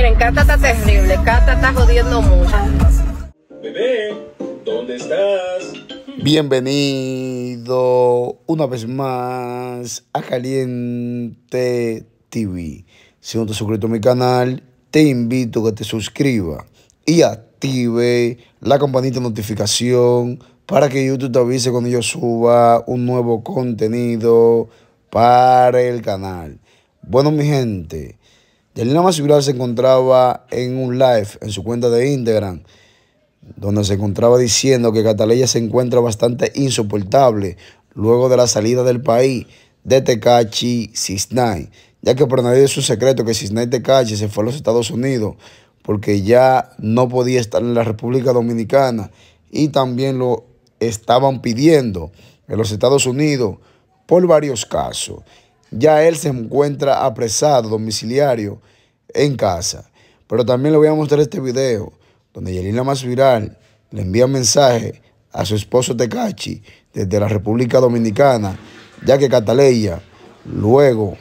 Miren, Cata está terrible. Cata está jodiendo mucho. Bebé, ¿dónde estás? Bienvenido una vez más a Caliente TV. Si no te has suscrito a mi canal, te invito a que te suscribas y active la campanita de notificación para que YouTube te avise cuando yo suba un nuevo contenido para el canal. Bueno, mi gente, Yelena Masivilar se encontraba en un live en su cuenta de Instagram, donde se encontraba diciendo que Cataleya se encuentra bastante insoportable luego de la salida del país de Tecachi Cisnay, ya que para nadie es un secreto que Cisnay Tecachi se fue a los Estados Unidos porque ya no podía estar en la República Dominicana y también lo estaban pidiendo en los Estados Unidos por varios casos ya él se encuentra apresado, domiciliario, en casa. Pero también le voy a mostrar este video donde Yelina Más le envía un mensaje a su esposo Tecachi desde la República Dominicana, ya que Cataleya, luego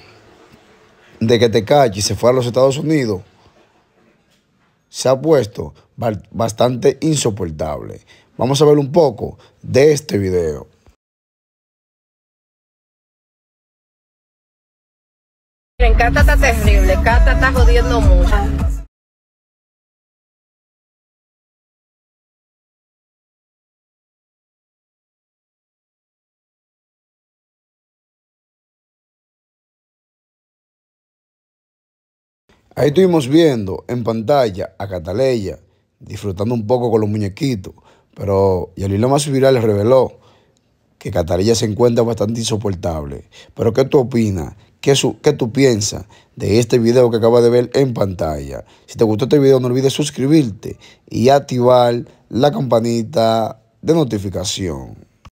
de que Tecachi se fue a los Estados Unidos, se ha puesto bastante insoportable. Vamos a ver un poco de este video. En Cata está terrible, Cata está jodiendo mucho. Ahí estuvimos viendo en pantalla a Cataleya disfrutando un poco con los muñequitos, pero Yalila más viral les reveló que Cataleya se encuentra bastante insoportable. Pero ¿qué tú opinas? ¿Qué, tú piensas de este video que acabas de ver en pantalla? Si te gustó este video, no olvides suscribirte y activar la campanita de notificación.